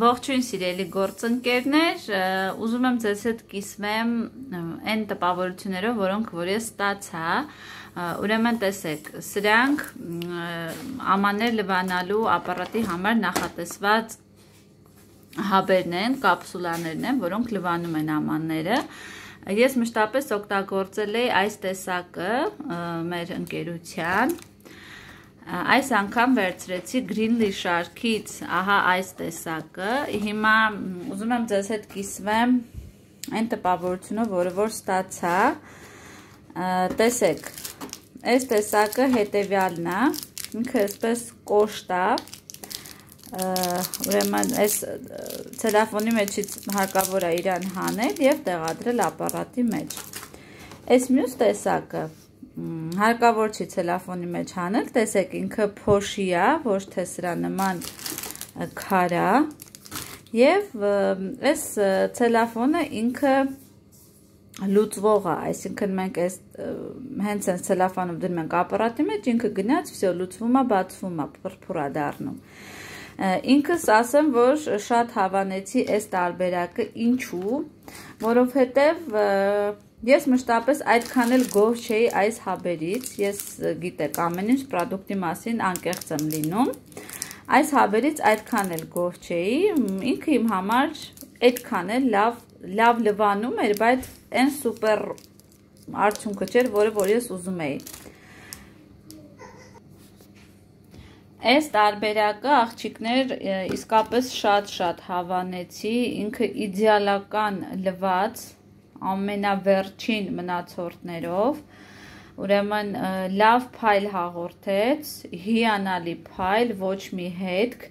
Ողջույն սիրելի գործընկերներ, ուզում եմ ձեզ հետ կիսվեմ այն տպավորություններով, որոնք որ ես ստացա։ Ուրեմն տեսեք, սրանք ամաներ լվանալու ապարատի համար նախատեսված հաբերն են, կապսուլաներն են, որոնք լվանում են ամանները։ Ես մշտապես օգտագործել էի այս տեսակը մեր ընկերության այս անգամ վերցրեցի գրինլի շարքից, ահա այս տեսակը, հիմա ուզում եմ ձեզ հետ կիսվեմ այն տպավորությունով, որը որ ստացա, տեսեք, այս տեսակը հետևյալն է, ինքը այսպես կոշտ է, ուրեմն այս ցելոֆոնի մեջից հարկավոր է իրան հանել եւ տեղադրել ապարատի մեջ։ Այս մյուս տեսակը հարկավոր չի ցելոֆոնի մեջ հանել, տեսեք ինքը փոշի է, ոչ թե սրա նման քարա։ Եվ այս ցելոֆոնը ինքը լուծվող է, այսինքն մենք այս հենց այս ցելոֆանը դնում ենք ապարատի մեջ, ինքը գնաց, всё լուծվում է, բացվում է, փրփուրա դառնում։ Ինքս ասեմ, որ շատ հավանեցի այս տարբերակը ինչու, որովհետև Ես մշտապես այդքան էլ գոհ չէի այս հաբերից։ Ես գիտեք, ամեն ինչ product-ի մասին անկեղծ եմ լինում։ Այս հաբերից այդքան էլ գոհ չէի։ Ինքը իմ համար այդքան էլ լավ լավ լվանում էր, բայց այն սուպեր արդյունքը չէր, որը որ ես ուզում էի։ Այս տարբերակը աղջիկներ իսկապես շատ-շատ հավանեցի, ինքը իդեալական լված ամենավերջին մնացորդներով, ուրեմն լավ փայլ հաղորդեց, հիանալի փայլ, ոչ մի հետք։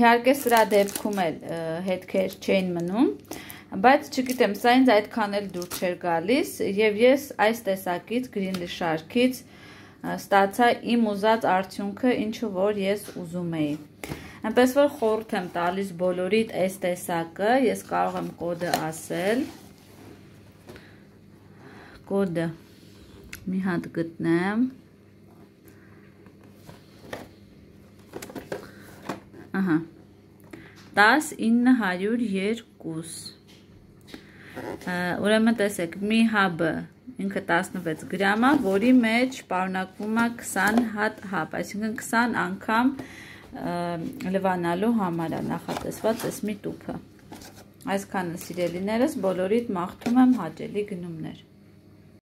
Իհարկե սրա դեպքում էլ հետքեր չեն մնում, բայց չգիտեմ, սա ինձ այդքան էլ դուր չէր գալիս եւ ես այս տեսակից գրինլի շարքից ստացա իմ ուզած արդյունքը, ինչը որ ես ուզում էի։ Այնպես որ խորհուրդ եմ տալիս բոլորիդ այս տեսակը, ես կարող եմ կոդը ասել 0 կոդը մի հատ գտնեմ, ահա, տաս իննը հարյուր երկուս, ուրեմը տեսեք, մի հաբը ինքը 16 գրամա, որի մեջ պարունակվում է 20 հատ հաբ, այսինքն 20 անգամ լվանալու համար է նախատեսված այս մի տուփը։ Այսքանը սիրելիներս բոլորիդ մաղթում եմ հաճելի գնումներ։